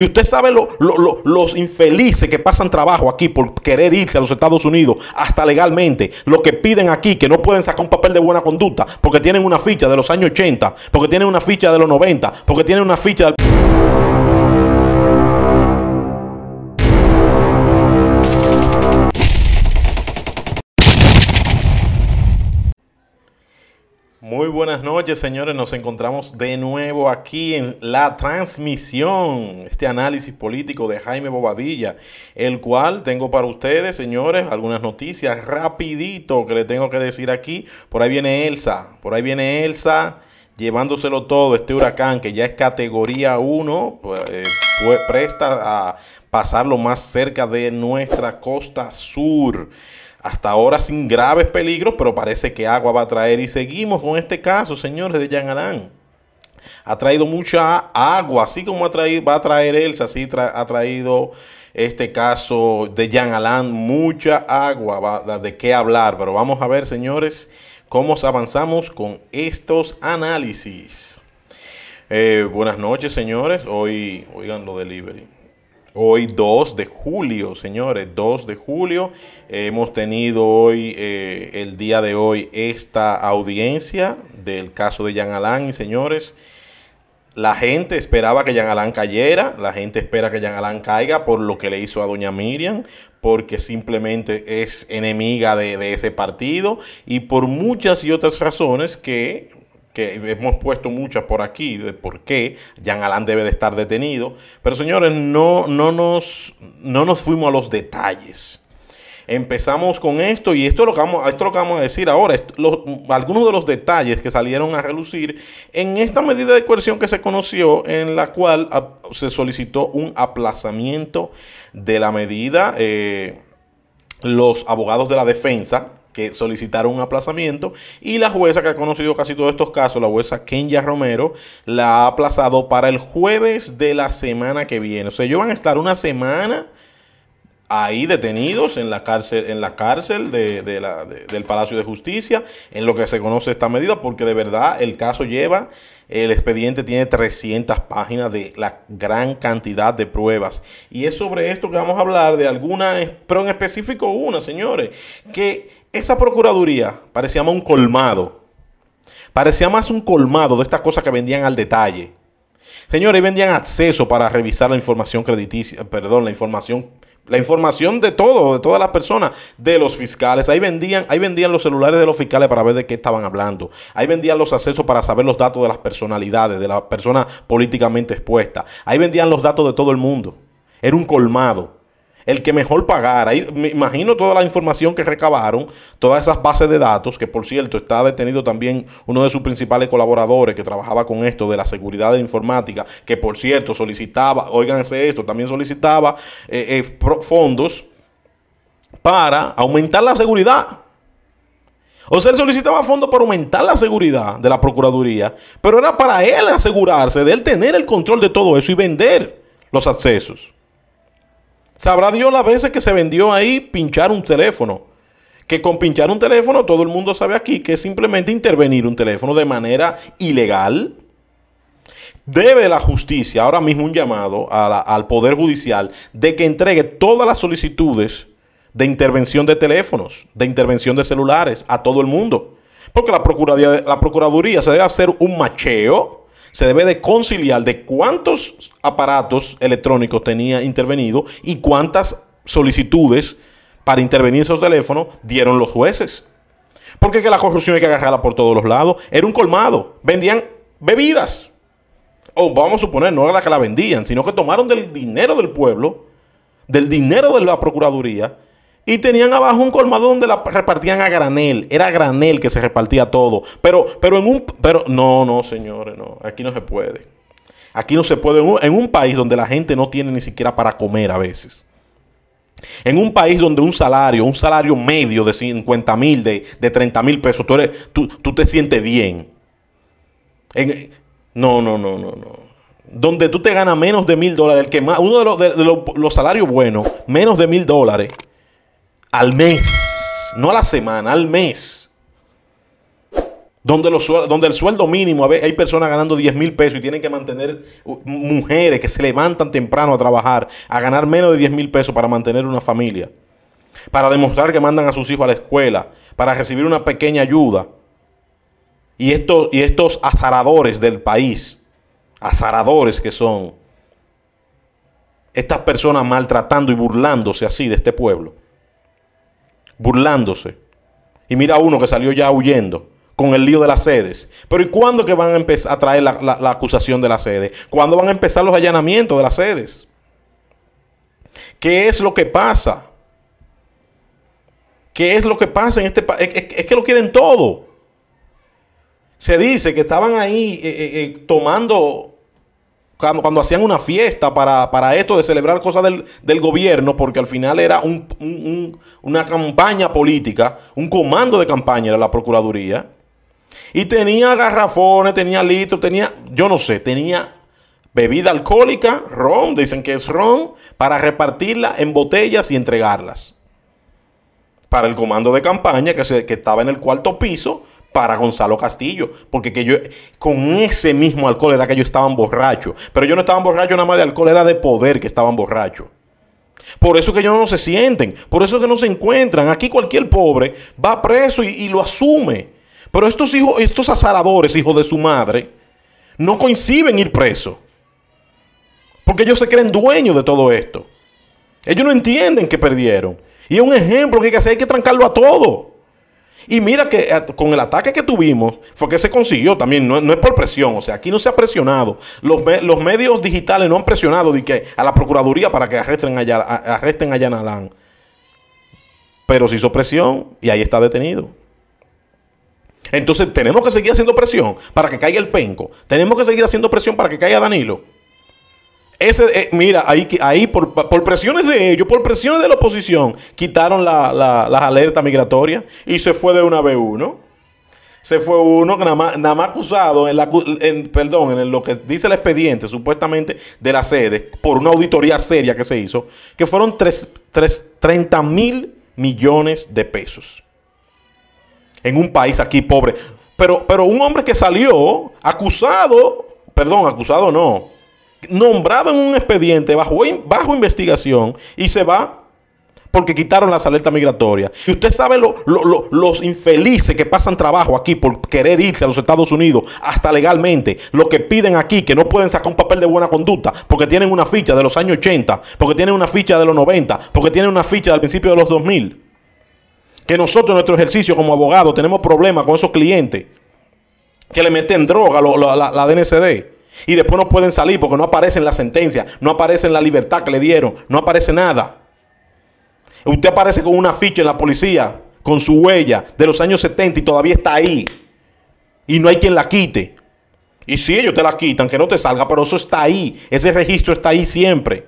Y usted sabe lo, los infelices que pasan trabajo aquí por querer irse a los Estados Unidos, hasta legalmente, lo que piden aquí, que no pueden sacar un papel de buena conducta, porque tienen una ficha de los años 80, porque tienen una ficha de los 90, porque tienen una ficha del... Muy buenas noches, señores. Nos encontramos de nuevo aquí en la transmisión, este análisis político de Jaime Bobadilla, el cual tengo para ustedes, señores, algunas noticias rapidito que le tengo que decir aquí. Por ahí viene Elsa, por ahí viene Elsa llevándoselo todo este huracán que ya es categoría 1, pues, eh, presta a pasarlo más cerca de nuestra costa sur hasta ahora sin graves peligros, pero parece que agua va a traer. Y seguimos con este caso, señores, de Jean Alain. Ha traído mucha agua, así como ha traído, va a traer Elsa, así ha traído este caso de Jean Alain, mucha agua, de qué hablar. Pero vamos a ver, señores, cómo avanzamos con estos análisis. Eh, buenas noches, señores. Hoy, oigan lo delivery. Hoy 2 de julio, señores, 2 de julio. Hemos tenido hoy, eh, el día de hoy, esta audiencia del caso de Jean Alain, y señores. La gente esperaba que Jean Alain cayera, la gente espera que Jean Alain caiga por lo que le hizo a doña Miriam, porque simplemente es enemiga de ese partido y por muchas y otras razones que que hemos puesto muchas por aquí de por qué Jean Alain debe de estar detenido. Pero señores, no, no, nos, no nos fuimos a los detalles. Empezamos con esto y esto es lo que vamos, esto vamos a decir ahora. algunos de los detalles que salieron a relucir en esta medida de coerción que se conoció, en la cual se solicitó un aplazamiento de la medida. Eh, los abogados de la defensa que solicitaron un aplazamiento y la jueza que ha conocido casi todos estos casos, la jueza Kenya Romero, la ha aplazado para el jueves de la semana que viene. O sea, ellos van a estar una semana ahí detenidos en la cárcel, en la cárcel del Palacio de Justicia, en lo que se conoce esta medida, porque de verdad el caso lleva, el expediente tiene 300 páginas de la gran cantidad de pruebas. Y es sobre esto que vamos a hablar, de alguna, pero en específico una, señores, que esa Procuraduría parecía más un colmado, parecía más un colmado de estas cosas que vendían al detalle. Señores, vendían acceso para revisar la información crediticia, perdón, la información la información de todo, de todas las personas, de los fiscales. Ahí vendían, ahí vendían los celulares de los fiscales para ver de qué estaban hablando. Ahí vendían los accesos para saber los datos de las personalidades, de las personas políticamente expuestas. Ahí vendían los datos de todo el mundo. Era un colmado el que mejor pagara. Y me imagino toda la información que recabaron, todas esas bases de datos, que por cierto está detenido también uno de sus principales colaboradores que trabajaba con esto de la seguridad de informática, que por cierto solicitaba, óiganse esto, también solicitaba eh, eh, fondos para aumentar la seguridad. O sea, él solicitaba fondos para aumentar la seguridad de la Procuraduría, pero era para él asegurarse de él tener el control de todo eso y vender los accesos. Sabrá Dios las veces que se vendió ahí pinchar un teléfono. Que con pinchar un teléfono todo el mundo sabe aquí que es simplemente intervenir un teléfono de manera ilegal. Debe la justicia ahora mismo un llamado al Poder Judicial de que entregue todas las solicitudes de intervención de teléfonos, de intervención de celulares a todo el mundo. Porque la la Procuraduría se debe hacer un macheo se debe de conciliar de cuántos aparatos electrónicos tenía intervenido y cuántas solicitudes para intervenir esos teléfonos dieron los jueces. Porque que la corrupción hay que agarrarla por todos los lados. Era un colmado. Vendían bebidas. O vamos a suponer, no era la que la vendían, sino que tomaron del dinero del pueblo, del dinero de la Procuraduría, y tenían abajo un colmado donde la repartían a granel. Era granel que se repartía todo. Pero, pero en un. Pero, no, no, señores, no. Aquí no se puede. Aquí no se puede. En un, país donde la gente no tiene ni siquiera para comer a veces. En un país donde un salario, un salario medio de 50 mil, de, 30 mil pesos, tú, eres, tú, te sientes bien. no, no, no, no, no. Donde tú te ganas menos de mil dólares, el que más, uno de los, los salarios buenos, menos de mil dólares al mes, no a la semana, al mes. Donde, el sueldo mínimo, hay personas ganando 10 mil pesos y tienen que mantener mujeres que se levantan temprano a trabajar, a ganar menos de 10 mil pesos para mantener una familia, para demostrar que mandan a sus hijos a la escuela, para recibir una pequeña ayuda. Y estos, y estos azaradores del país, azaradores que son, estas personas maltratando y burlándose así de este pueblo burlándose. Y mira uno que salió ya huyendo con el lío de las sedes. Pero ¿y cuándo que van a empezar a traer la, acusación de las sedes? ¿Cuándo van a empezar los allanamientos de las sedes? ¿Qué es lo que pasa? ¿Qué es lo que pasa en este país? Es, que lo quieren todo. Se dice que estaban ahí eh, eh, eh, tomando cuando, hacían una fiesta para, esto de celebrar cosas del, gobierno, porque al final era una campaña política, un comando de campaña era la Procuraduría. Y tenía garrafones, tenía litros, tenía, yo no sé, tenía bebida alcohólica, ron, dicen que es ron, para repartirla en botellas y entregarlas. Para el comando de campaña que, se, que estaba en el cuarto piso para Gonzalo Castillo, porque yo con ese mismo alcohol era que ellos estaban borrachos, pero yo no estaban borrachos nada más de alcohol, era de poder que estaban borrachos. Por eso que ellos no se sienten, por eso que no se encuentran. Aquí cualquier pobre va preso y, lo asume. Pero estos hijos, estos azaradores, hijos de su madre, no coinciden ir preso, Porque ellos se creen dueños de todo esto. Ellos no entienden que perdieron. Y es un ejemplo que hay que hacer, hay que trancarlo a todo. Y mira que eh, con el ataque que tuvimos, fue que se consiguió también, no, es por presión, o sea, aquí no se ha presionado. Los, los medios digitales no han presionado que, a la Procuraduría para que arresten, allá, arresten a Pero se hizo presión y ahí está detenido. Entonces tenemos que seguir haciendo presión para que caiga el penco. Tenemos que seguir haciendo presión para que caiga Danilo. Eh, mira, ahí, ahí por, presiones de ellos, por presiones de la oposición, quitaron la, las alertas migratorias y se fue de una vez uno. Se fue uno nada nada más acusado, en perdón, en lo que dice el expediente supuestamente de la sede, por una auditoría seria que se hizo, que fueron 30 mil millones de pesos. En un país aquí pobre. Pero, pero un hombre que salió acusado, perdón, acusado no, nombrado en un expediente bajo, bajo investigación y se va porque quitaron las alertas migratorias. Y usted sabe los infelices que pasan trabajo aquí por querer irse a los Estados Unidos, hasta legalmente, lo que piden aquí, que no pueden sacar un papel de buena conducta, porque tienen una ficha de los años 80, porque tienen una ficha de los 90, porque tienen una ficha del principio de los 2000. Que nosotros en nuestro ejercicio como abogados tenemos problemas con esos clientes que le meten droga la, la, la DNCD. Y después no pueden salir porque no aparece en la sentencia, no aparece en la libertad que le dieron, no aparece nada. Usted aparece con una ficha en la policía, con su huella de los años 70 y todavía está ahí. Y no hay quien la quite. Y si ellos te la quitan, que no te salga, pero eso está ahí. Ese registro está ahí siempre.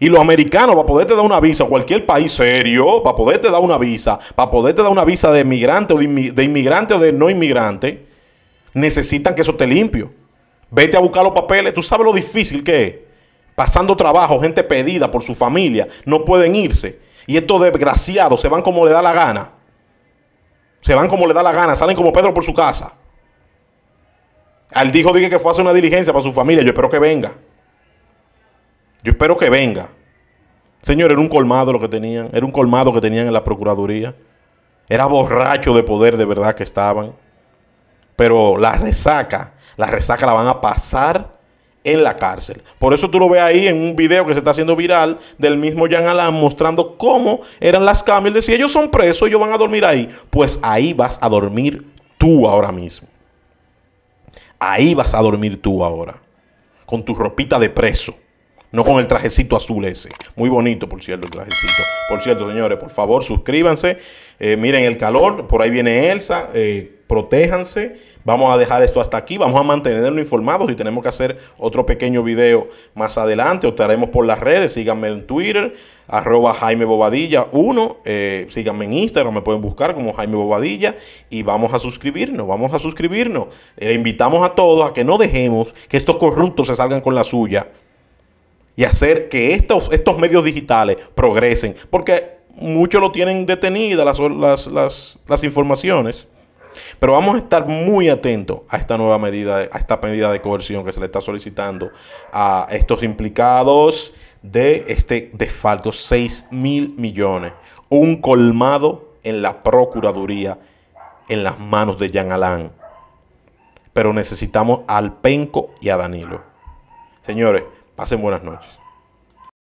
Y los americanos, para poderte dar una visa, cualquier país serio, para poderte dar una visa, para poderte dar una visa de emigrante o de, inmigrante o de no inmigrante, necesitan que eso te limpio. Vete a buscar los papeles. Tú sabes lo difícil que es. Pasando trabajo, gente pedida por su familia. No pueden irse. Y estos desgraciados se van como le da la gana. Se van como le da la gana. Salen como Pedro por su casa. Al dijo dije que fue a hacer una diligencia para su familia. Yo espero que venga. Yo espero que venga. Señor, era un colmado lo que tenían. Era un colmado que tenían en la Procuraduría. Era borracho de poder de verdad que estaban. Pero la resaca la resaca la van a pasar en la cárcel. Por eso tú lo ves ahí en un video que se está haciendo viral del mismo Jan Alan mostrando cómo eran las camas. y ellos son presos, ellos van a dormir ahí. Pues ahí vas a dormir tú ahora mismo. Ahí vas a dormir tú ahora. Con tu ropita de preso. No con el trajecito azul ese. Muy bonito, por cierto, el trajecito. Por cierto, señores, por favor, suscríbanse. Eh, miren el calor. Por ahí viene Elsa. Eh, protéjanse Vamos a dejar esto hasta aquí, vamos a mantenernos informados y tenemos que hacer otro pequeño video más adelante. Optaremos por las redes, síganme en Twitter, arroba Jaime Bobadilla 1, eh, síganme en Instagram, me pueden buscar como Jaime Bobadilla y vamos a suscribirnos, vamos a suscribirnos. Eh, invitamos a todos a que no dejemos que estos corruptos se salgan con la suya y hacer que estos, estos medios digitales progresen, porque muchos lo tienen detenida las, las, las, las informaciones. Pero vamos a estar muy atentos a esta nueva medida, a esta medida de coerción que se le está solicitando a estos implicados de este desfalco, 6 mil millones. Un colmado en la Procuraduría en las manos de Jean Alain. Pero necesitamos al Penco y a Danilo. Señores, pasen buenas noches.